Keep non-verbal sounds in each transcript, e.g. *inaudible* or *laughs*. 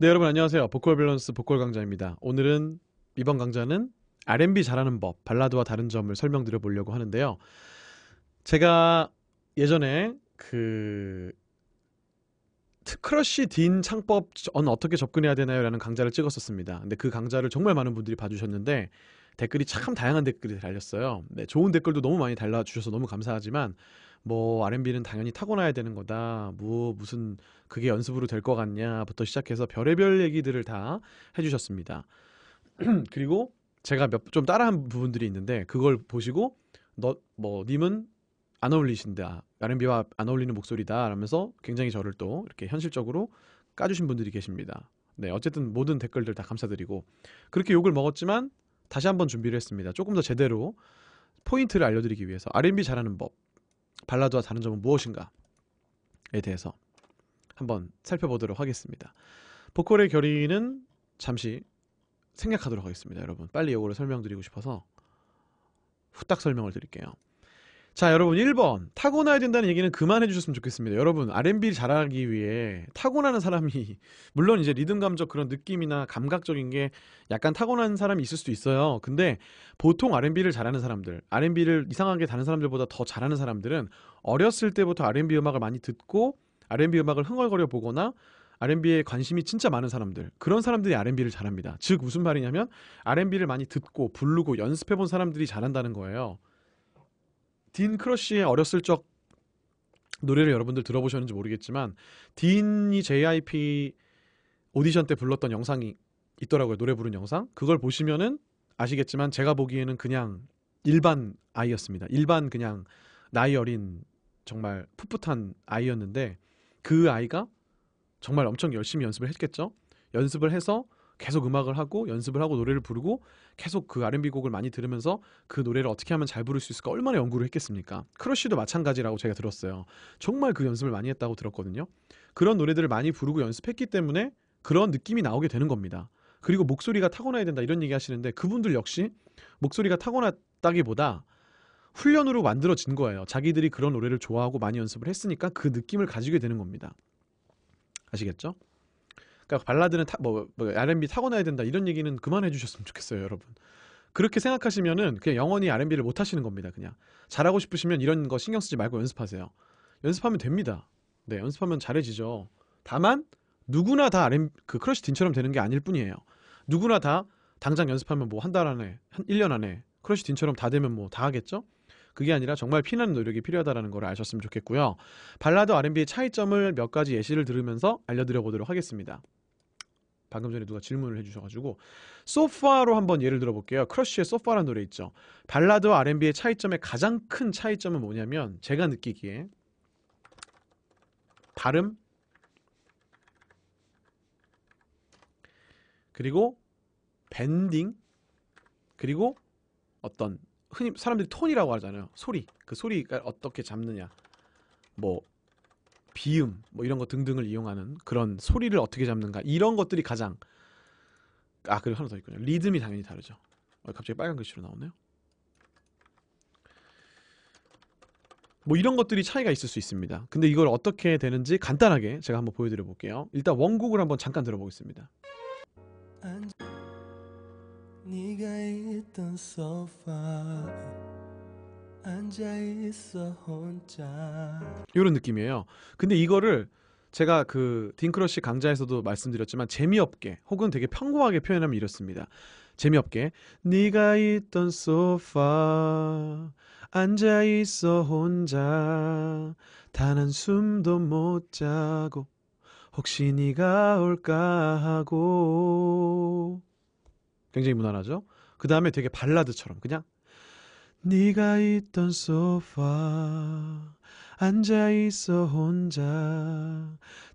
네 여러분 안녕하세요 보컬 밸런스 보컬 강좌입니다 오늘은 이번 강좌는 R&B 잘하는 법 발라드와 다른 점을 설명드려 보려고 하는데요 제가 예전에 그 크러쉬 딘 창법 언 어떻게 접근해야 되나요? 라는 강좌를 찍었었습니다. 근데 그 강좌를 정말 많은 분들이 봐주셨는데 댓글이 참 다양한 댓글이 달렸어요. 네, 좋은 댓글도 너무 많이 달라주셔서 너무 감사하지만 뭐 R&B는 당연히 타고나야 되는 거다. 뭐 무슨 그게 연습으로 될 것 같냐부터 시작해서 별의별 얘기들을 다 해주셨습니다. *clears throat* 그리고 제가 몇 좀 따라한 부분들이 있는데 그걸 보시고 너 뭐 님은 안 어울리신다. R&B와 안 어울리는 목소리다. 라면서 굉장히 저를 또 이렇게 현실적으로 까주신 분들이 계십니다. 네, 어쨌든 모든 댓글들 다 감사드리고 그렇게 욕을 먹었지만 다시 한번 준비를 했습니다. 조금 더 제대로 포인트를 알려드리기 위해서 R&B 잘하는 법 발라드와 다른 점은 무엇인가에 대해서 한번 살펴보도록 하겠습니다. 보컬의 결의는 잠시 생략하도록 하겠습니다, 여러분. 빨리 이거를 설명드리고 싶어서 후딱 설명을 드릴게요. 자 여러분 1번 타고나야 된다는 얘기는 그만해 주셨으면 좋겠습니다 여러분 R&B 잘하기 위해 타고나는 사람이 *laughs* 물론 이제 리듬 감적 그런 느낌이나 감각적인 게 약간 타고난 사람이 있을 수도 있어요 근데 보통 R&B를 잘하는 사람들 R&B를 이상하게 다른 사람들보다 더 잘하는 사람들은 어렸을 때부터 R&B 음악을 많이 듣고 R&B 음악을 흥얼거려 보거나 R&B에 관심이 진짜 많은 사람들 그런 사람들이 R&B를 잘합니다 즉 무슨 말이냐면 R&B를 많이 듣고 부르고 연습해 본 사람들이 잘한다는 거예요 딘 크러쉬의 어렸을 적 노래를 여러분들 들어보셨는지 모르겠지만 딘이 JYP 오디션 때 불렀던 영상이 있더라고요. 노래 부른 영상. 그걸 보시면은 아시겠지만 제가 보기에는 그냥 일반 아이였습니다. 일반 그냥 나이 어린 정말 풋풋한 아이였는데 그 아이가 정말 엄청 열심히 연습을 했겠죠. 연습을 해서 계속 음악을 하고 연습을 하고 노래를 부르고 계속 그 R&B 곡을 많이 들으면서 그 노래를 어떻게 하면 잘 부를 수 있을까 얼마나 연구를 했겠습니까? 크러쉬도 마찬가지라고 제가 들었어요. 정말 그 연습을 많이 했다고 들었거든요. 그런 노래들을 많이 부르고 연습했기 때문에 그런 느낌이 나오게 되는 겁니다. 그리고 목소리가 타고나야 된다 이런 얘기 하시는데 그분들 역시 목소리가 타고났다기보다 훈련으로 만들어진 거예요. 자기들이 그런 노래를 좋아하고 많이 연습을 했으니까 그 느낌을 가지게 되는 겁니다. 아시겠죠? 그러니까 발라드는 타, 뭐, 뭐 R&B 타고나야 된다 이런 얘기는 그만해 주셨으면 좋겠어요, 여러분. 그렇게 생각하시면은 그냥 영원히 R&B를 못 하시는 겁니다, 그냥. 잘하고 싶으시면 이런 거 신경 쓰지 말고 연습하세요. 연습하면 됩니다. 네, 연습하면 잘해지죠. 다만 누구나 다 R&B 그 크러쉬 딘처럼 되는 게 아닐 뿐이에요. 누구나 다 당장 연습하면 뭐 한 달 안에 한일년 안에 크러쉬 딘처럼 다 되면 뭐 다 하겠죠? 그게 아니라 정말 피나는 노력이 필요하다는 걸 아셨으면 좋겠고요. 발라드 R&B의 차이점을 몇 가지 예시를 들으면서 알려드려 보도록 하겠습니다. 방금 전에 누가 질문을 해주셔가지고 소파로 한번 예를 들어볼게요. 크러쉬의 소파라는 노래 있죠. 발라드와 R&B의 차이점의 가장 큰 차이점은 뭐냐면 제가 느끼기에 발음 그리고 밴딩 그리고 어떤 흔히 사람들이 톤이라고 하잖아요. 소리 그 소리가 어떻게 잡느냐 뭐 비음 뭐 이런 거 등등을 이용하는 그런 소리를 어떻게 잡는가 이런 것들이 가장 아 그리고 하나 더 있군요 리듬이 당연히 다르죠 어, 갑자기 빨간 글씨로 나오네요 뭐 이런 것들이 차이가 있을 수 있습니다 근데 이걸 어떻게 되는지 간단하게 제가 한번 보여드려 볼게요 일단 원곡을 한번 잠깐 들어보겠습니다 네가 있던 소파 혼자 있어 혼자 이런 느낌이에요. 근데 이거를 제가 그 딩크러쉬 강좌에서도 말씀드렸지만 재미없게 혹은 되게 평범하게 표현하면 이렇습니다. 재미없게 네가 있던 소파 앉아 있어 혼자 단한 숨도 못 자고 혹시 네가 올까 하고 굉장히 무난하죠. 그 다음에 되게 발라드처럼 그냥 네가 있던 소파 앉아 있어 혼자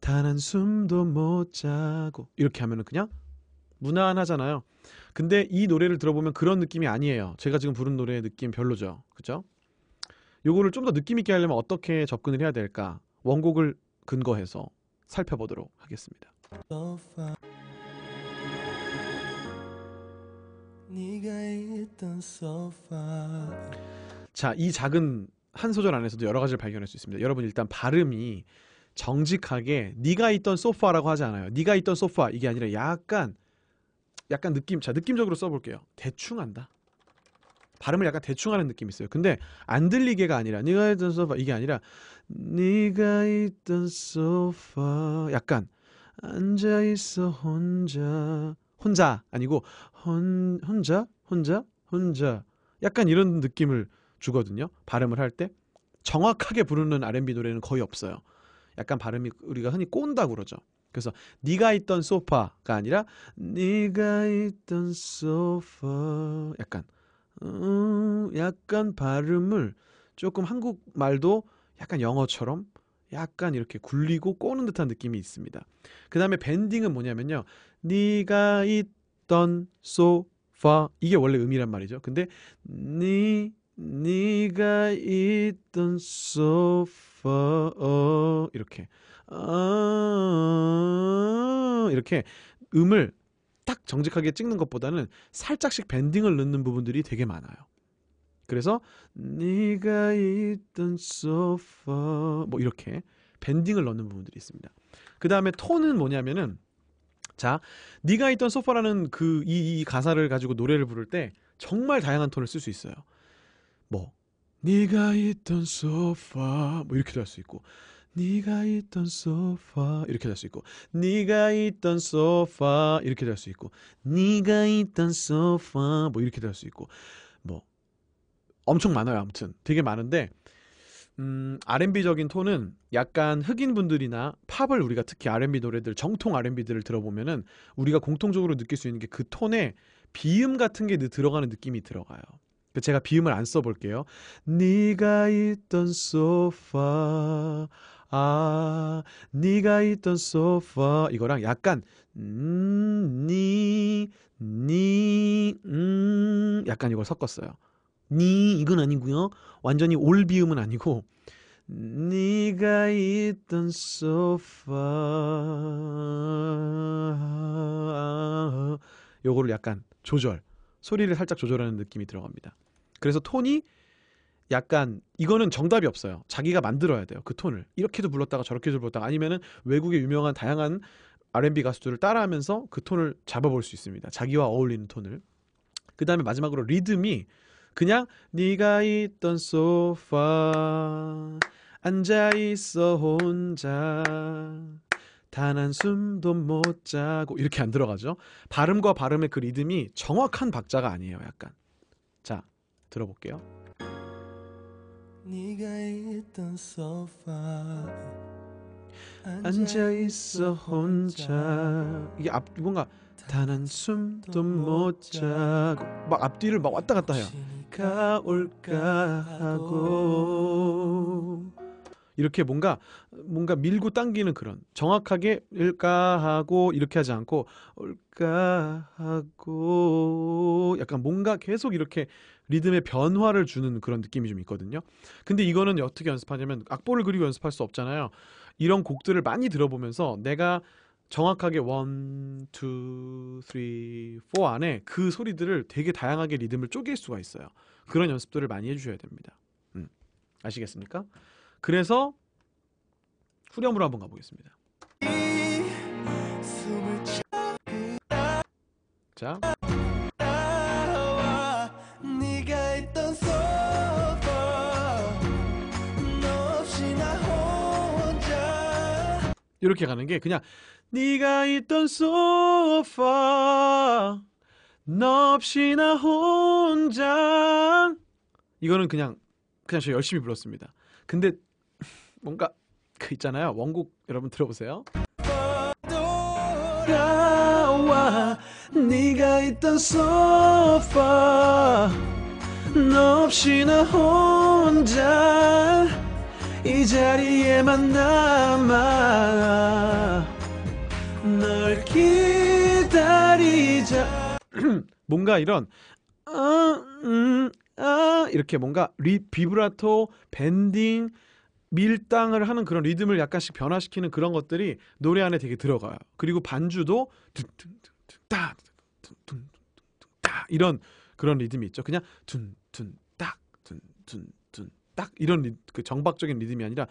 단 한숨도 못 자고 이렇게 하면은 그냥 무난하잖아요. 근데 이 노래를 들어보면 그런 느낌이 아니에요. 제가 지금 부른 노래의 느낌 별로죠. 그죠? 요거를 좀 더 느낌 있게 하려면 어떻게 접근을 해야 될까? 원곡을 근거해서 살펴보도록 하겠습니다. 자, 이 작은 한 소절 안에서도 여러 가지를 발견할 수 있습니다. 여러분 일단 발음이 정직하게 네가 있던 소파라고 하지 않아요. 네가 있던 소파 이게 아니라 약간 약간 느낌 자 느낌적으로 써볼게요. 대충 한다. 발음을 약간 대충 하는 느낌이 있어요. 근데 안 들리게가 아니라 네가 있던 소파 이게 아니라 네가 있던 소파 약간 앉아 있어 혼자 혼자 아니고 헌, 혼자 혼자 혼자 약간 이런 느낌을 주거든요. 발음을 할 때 정확하게 부르는 R&B 노래는 거의 없어요. 약간 발음이 우리가 흔히 꼰다 그러죠. 그래서 네가 있던 소파가 아니라 네가 있던 소파 약간 음, 약간 발음을 조금 한국 말도 약간 영어처럼 약간 이렇게 굴리고 꼬는 듯한 느낌이 있습니다. 그 다음에 밴딩은 뭐냐면요. 네가 있 던, 소, 파 이게 원래 음이란 말이죠. 근데 니니가 있던 소파 어, 이렇게 아, 이렇게 음을 딱 정직하게 찍는 것보다는 살짝씩 밴딩을 넣는 부분들이 되게 많아요. 그래서 니가 있던 소파 뭐 이렇게 밴딩을 넣는 부분들이 있습니다. 그 다음에 톤은 뭐냐면은 자, 네가 있던 소파라는 그 이 이 가사를 가지고 노래를 부를 때 정말 다양한 톤을 쓸 수 있어요. 뭐 네가 있던 소파 뭐 이렇게도 할 수 있고 네가 있던 소파 이렇게 도할 수 있고 네가 있던 소파 이렇게 도할 수 있고 네가 있던 소파 뭐 이렇게 도할 수 있고 뭐 엄청 많아요 아무튼 되게 많은데 음, R&B적인 톤은 약간 흑인 분들이나 팝을 우리가 특히 R&B 노래들 정통 R&B들을 들어보면은 우리가 공통적으로 느낄 수 있는 게 그 톤에 비음 같은 게 들어가는 느낌이 들어가요. 그 제가 비음을 안 써볼게요. 네가 있던 소파 아 네가 있던 소파 이거랑 약간 음니 니음 음. 약간 이걸 섞었어요. 니 이건 아니고요. 완전히 올 비음은 아니고 니가 있던 소파 요거를 약간 조절 소리를 살짝 조절하는 느낌이 들어갑니다. 그래서 톤이 약간 이거는 정답이 없어요. 자기가 만들어야 돼요. 그 톤을 이렇게도 불렀다가 저렇게도 불렀다가 아니면은 외국의 유명한 다양한 R&B 가수들을 따라하면서 그 톤을 잡아볼 수 있습니다. 자기와 어울리는 톤을. 그 다음에 마지막으로 리듬이 그냥 네가 있던 소파 앉아 있어 혼자 단 한숨도 못 자고 이렇게 안 들어가죠. 발음과 발음의 그 리듬이 정확한 박자가 아니에요. 약간 자 들어볼게요. 네가 있던 소파 앉아 있어 혼자 이게 앞 뭔가 단 한숨도 못 자고 막 앞뒤를 막 왔다 갔다 해요. 올까 올까 하고 이렇게 뭔가 뭔가 밀고 당기는 그런 정확하게 일까 하고 이렇게 하지 않고 올까 하고 약간 뭔가 계속 이렇게 리듬의 변화를 주는 그런 느낌이 좀 있거든요. 근데 이거는 어떻게 연습하냐면 악보를 그리고 연습할 수 없잖아요. 이런 곡들을 많이 들어보면서 내가 정확하게 원, 투, 쓰리, 포 안에 그 소리들을 되게 다양하게 리듬을 쪼갤 수가 있어요. 그런 연습들을 많이 해주셔야 됩니다. 음. 아시겠습니까? 그래서 후렴으로 한번 가보겠습니다. 자. 이렇게 가는 게 그냥 네가 있던 소파 너 없이 나 혼자 이거는 그냥 그냥 저 열심히 불렀습니다. 근데 *laughs* 뭔가 그 있잖아요. 원곡 여러분 들어보세요. 돌아와 네가 있던 소파 너 없이 나 혼자 이 자리에만 나아널 기다리자 *clears throat* 뭔가 이런 아, 음, 아, 이렇게 뭔가 리, 비브라토, 밴딩, 밀당을 하는 그런 리듬을 약간씩 변화시키는 그런 것들이 노래 안에 되게 들어가요. 그리고 반주도 둔둔둔따 둔둔둔따 이런 그런 리듬이 있죠. 그냥 둔둔딱 둔둔 딱 이런 그 정박적인 리듬이 아니라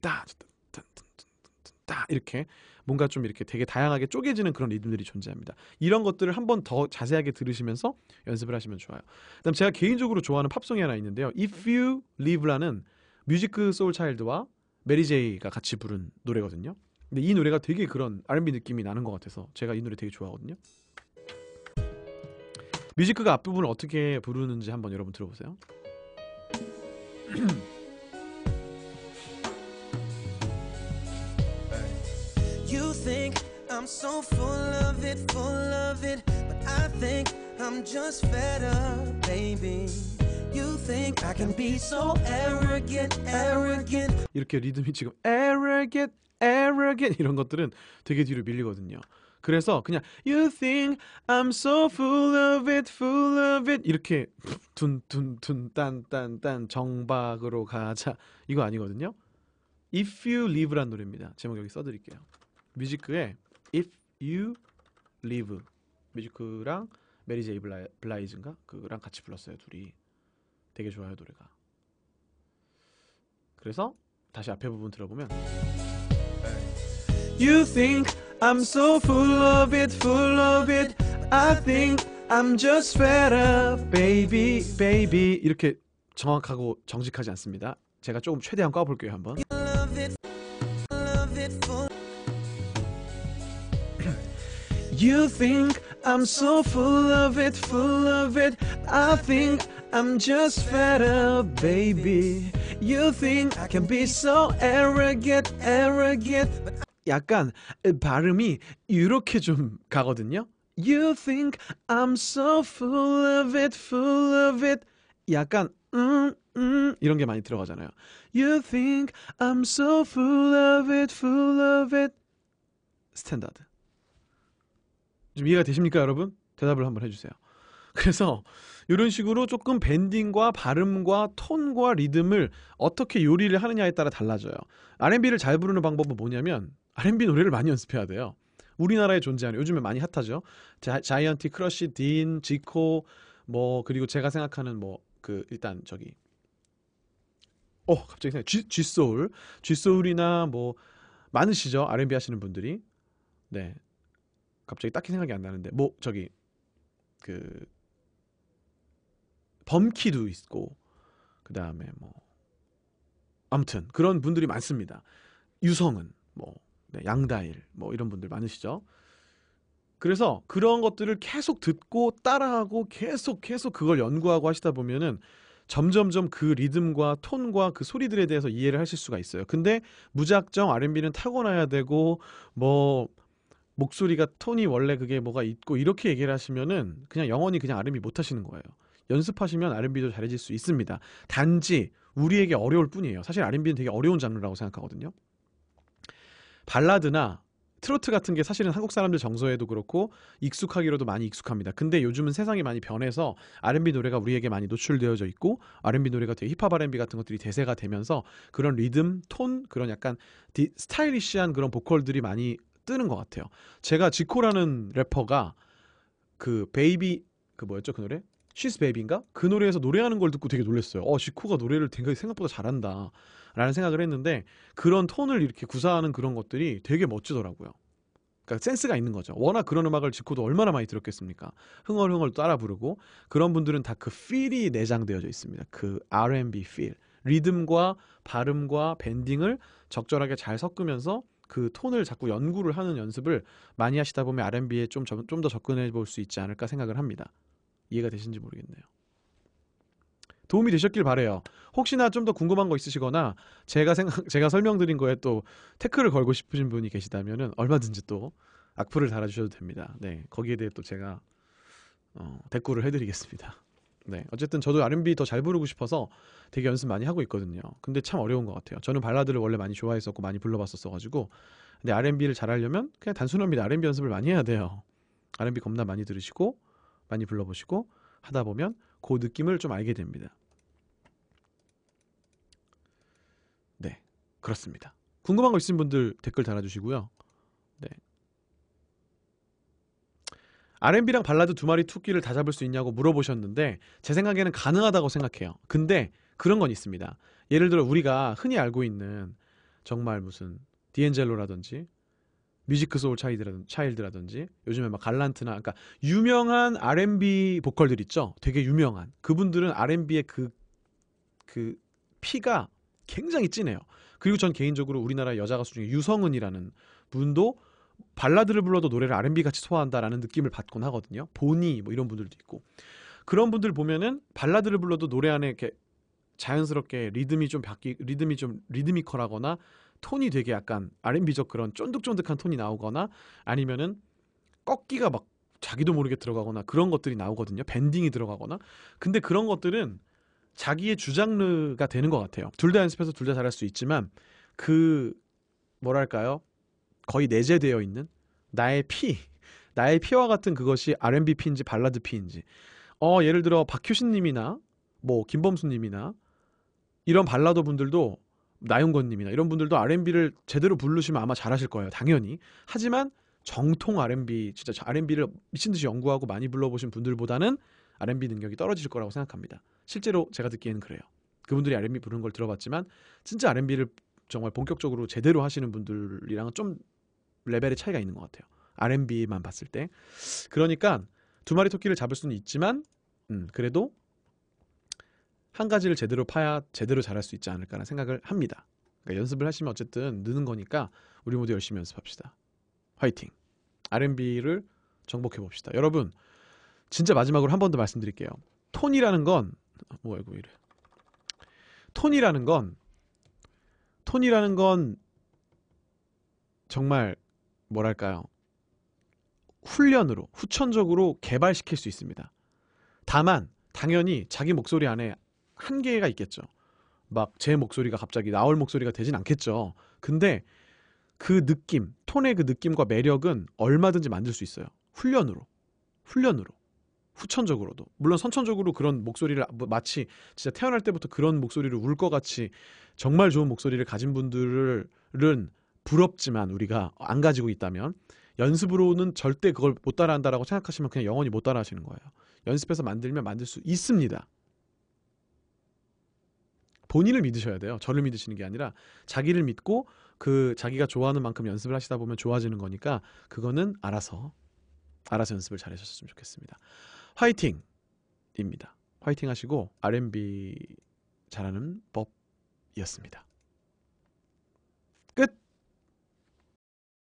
딱딱딱딱딱 이렇게 뭔가 좀 이렇게 되게 다양하게 쪼개지는 그런 리듬들이 존재합니다. 이런 것들을 한번 더 자세하게 들으시면서 연습을 하시면 좋아요. 그다음 제가 개인적으로 좋아하는 팝송이 하나 있는데요. If You Live라는 뮤지크 소울 차일드와 메리 제이가 같이 부른 노래거든요. 근데 이 노래가 되게 그런 R&B 느낌이 나는 것 같아서 제가 이 노래 되게 좋아하거든요. 뮤지크가 앞부분을 어떻게 부르는지 한번 여러분 들어보세요. you think I'm so full of it, full of it, but I think I'm just fed up, baby. You think I can be so arrogant, arrogant. 이렇게 리듬이 지금 arrogant, arrogant 이런 것들은 되게 뒤로 밀리거든요. 그래서 그냥 You think I'm so full of it, full of it 이렇게 둔 둔둔 딴딴딴 정박으로 가자 이거 아니거든요. If You Live란 노래입니다. 제목 여기 써드릴게요. 뮤지크에 If You Live 뮤지크랑 메리 제이 블라이, 블라이즈인가 그랑 같이 불렀어요 둘이. 되게 좋아요 노래가. 그래서 다시 앞에 부분 들어보면. You think I'm so full of it, full of it. I think I'm just fed up, baby, baby. 이렇게 정확하고 정직하지 않습니다. 제가 조금 최대한 꽈볼게요 한번. You think I'm so full of it, full of it. I think I'm just fed up, baby. You think I can be so arrogant, arrogant. 약간 발음이 이렇게 좀 가거든요. You think I'm so full of it, full of it. 약간 음, 음 이런 게 많이 들어가잖아요. You think I'm so full of it, full of it. 스탠다드. 좀 이해가 되십니까, 여러분? 대답을 한번 해주세요. 그래서 이런 식으로 조금 밴딩과 발음과 톤과 리듬을 어떻게 요리를 하느냐에 따라 달라져요. R&B를 잘 부르는 방법은 뭐냐면 R&B 노래를 많이 연습해야 돼요. 우리나라에 존재하는 요즘에 많이 핫하죠. 자, 이언티 크러쉬, 딘, 지코 뭐 그리고 제가 생각하는 뭐 그 일단 저기 어 갑자기 생각 G, G 소울, G 소울이나 뭐 많으시죠 R&B 하시는 분들이 네 갑자기 딱히 생각이 안 나는데 뭐 저기 그 범키도 있고 그 다음에 뭐 아무튼 그런 분들이 많습니다. 유성은 뭐 네, 양다일 뭐 이런 분들 많으시죠. 그래서 그런 것들을 계속 듣고 따라하고 계속 계속 그걸 연구하고 하시다 보면은 점점점 그 리듬과 톤과 그 소리들에 대해서 이해를 하실 수가 있어요. 근데 무작정 R&B는 타고나야 되고 뭐 목소리가 톤이 원래 그게 뭐가 있고 이렇게 얘기를 하시면은 그냥 영원히 그냥 R&B 못 하시는 거예요. 연습하시면 R&B도 잘해질 수 있습니다. 단지 우리에게 어려울 뿐이에요. 사실 R&B는 되게 어려운 장르라고 생각하거든요. 발라드나 트로트 같은 게 사실은 한국 사람들 정서에도 그렇고 익숙하기로도 많이 익숙합니다. 근데 요즘은 세상이 많이 변해서 R&B 노래가 우리에게 많이 노출되어져 있고 R&B 노래가 되게 힙합 R&B 같은 것들이 대세가 되면서 그런 리듬, 톤, 그런 약간 디, 스타일리시한 그런 보컬들이 많이 뜨는 것 같아요. 제가 지코라는 래퍼가 그 베이비 그 뭐였죠 그 노래? She's Baby인가? 그 노래에서 노래하는 걸 듣고 되게 놀랐어요. 어, 지코가 노래를 굉장히 생각보다 잘한다. 라는 생각을 했는데 그런 톤을 이렇게 구사하는 그런 것들이 되게 멋지더라고요. 그러니까 센스가 있는 거죠. 워낙 그런 음악을 지코도 얼마나 많이 들었겠습니까? 흥얼흥얼 따라 부르고 그런 분들은 다 그 필이 내장되어져 있습니다. 그 R&B 필. 리듬과 발음과 밴딩을 적절하게 잘 섞으면서 그 톤을 자꾸 연구를 하는 연습을 많이 하시다 보면 R&B에 좀 더 접근해 볼 수 있지 않을까 생각을 합니다. 이해가 되신지 모르겠네요. 도움이 되셨길 바래요. 혹시나 좀 더 궁금한 거 있으시거나 제가 생각 *laughs* 제가 설명드린 거에 또 태클을 걸고 싶으신 분이 계시다면은 얼마든지 또 악플을 달아주셔도 됩니다. 네 거기에 대해 또 제가 어, 댓글을 해드리겠습니다. 네 어쨌든 저도 R&B 더 잘 부르고 싶어서 되게 연습 많이 하고 있거든요. 근데 참 어려운 것 같아요. 저는 발라드를 원래 많이 좋아했었고 많이 불러봤었어가지고 근데 R&B를 잘하려면 그냥 단순합니다. R&B 연습을 많이 해야 돼요. R&B 겁나 많이 들으시고 많이 불러보시고 하다 보면 그 느낌을 좀 알게 됩니다. 네, 그렇습니다. 궁금한 거 있으신 분들 댓글 달아주시고요. 네. R&B랑 발라드 두 마리 토끼를 다 잡을 수 있냐고 물어보셨는데 제 생각에는 가능하다고 생각해요. 근데 그런 건 있습니다. 예를 들어 우리가 흔히 알고 있는 정말 무슨 디엔젤로라든지 뮤지크 소울 차일드라든, 라든지 요즘에 막 갈란트나 그러니까 유명한 R&B 보컬들 있죠. 되게 유명한 그분들은 R&B의 그그 그 피가 굉장히 진해요. 그리고 전 개인적으로 우리나라 여자 가수 중에 유성은이라는 분도 발라드를 불러도 노래를 R&B 같이 소화한다라는 느낌을 받곤 하거든요. 보니 뭐 이런 분들도 있고 그런 분들 보면은 발라드를 불러도 노래 안에 이렇게 자연스럽게 리듬이 좀 바뀌 리듬이 좀 리드미컬하거나 톤이 되게 약간 R&B적 그런 쫀득쫀득한 톤이 나오거나 아니면은 꺾기가 막 자기도 모르게 들어가거나 그런 것들이 나오거든요. 밴딩이 들어가거나. 근데 그런 것들은 자기의 주장르가 되는 것 같아요. 둘 다 연습해서 둘 다 잘할 수 있지만 그 뭐랄까요? 거의 내재되어 있는 나의 피, *laughs* 나의 피와 같은 그것이 R&B 피인지 발라드 피인지. 어 예를 들어 박효신님이나 뭐 김범수님이나 이런 발라더 분들도 나영건님이나 이런 분들도 R&B를 제대로 부르시면 아마 잘하실 거예요. 당연히. 하지만 정통 R&B 진짜 R&B를 미친 듯이 연구하고 많이 불러보신 분들보다는 R&B 능력이 떨어질 거라고 생각합니다. 실제로 제가 듣기에는 그래요. 그분들이 R&B 부르는 걸 들어봤지만 진짜 R&B를 정말 본격적으로 제대로 하시는 분들이랑은 좀 레벨의 차이가 있는 것 같아요. R&B만 봤을 때. 그러니까 두 마리 토끼를 잡을 수는 있지만 음, 그래도 한 가지를 제대로 파야 제대로 잘할 수 있지 않을까라는 생각을 합니다. 그러니까 연습을 하시면 어쨌든 느는 거니까 우리 모두 열심히 연습합시다. 화이팅! R&B를 정복해 봅시다. 여러분, 진짜 마지막으로 한 번 더 말씀드릴게요. 톤이라는 건, 뭐, 아고 이래. 톤이라는 건, 톤이라는 건, 정말, 뭐랄까요. 훈련으로, 후천적으로 개발시킬 수 있습니다. 다만, 당연히 자기 목소리 안에 한계가 있겠죠. 막 제 목소리가 갑자기 나올 목소리가 되진 않겠죠. 근데 그 느낌, 톤의 그 느낌과 매력은 얼마든지 만들 수 있어요. 훈련으로. 훈련으로. 후천적으로도. 물론 선천적으로 그런 목소리를 뭐 마치 진짜 태어날 때부터 그런 목소리를 울 것 같이 정말 좋은 목소리를 가진 분들은 부럽지만 우리가 안 가지고 있다면 연습으로는 절대 그걸 못 따라한다라고 생각하시면 그냥 영원히 못 따라하시는 거예요. 연습해서 만들면 만들 수 있습니다. 본인을 믿으셔야 돼요. 저를 믿으시는 게 아니라 자기를 믿고 그 자기가 좋아하는 만큼 연습을 하시다 보면 좋아지는 거니까 그거는 알아서 알아서 연습을 잘 하셨으면 좋겠습니다. 화이팅입니다. 화이팅 하시고 R&B 잘하는 법이었습니다. 끝.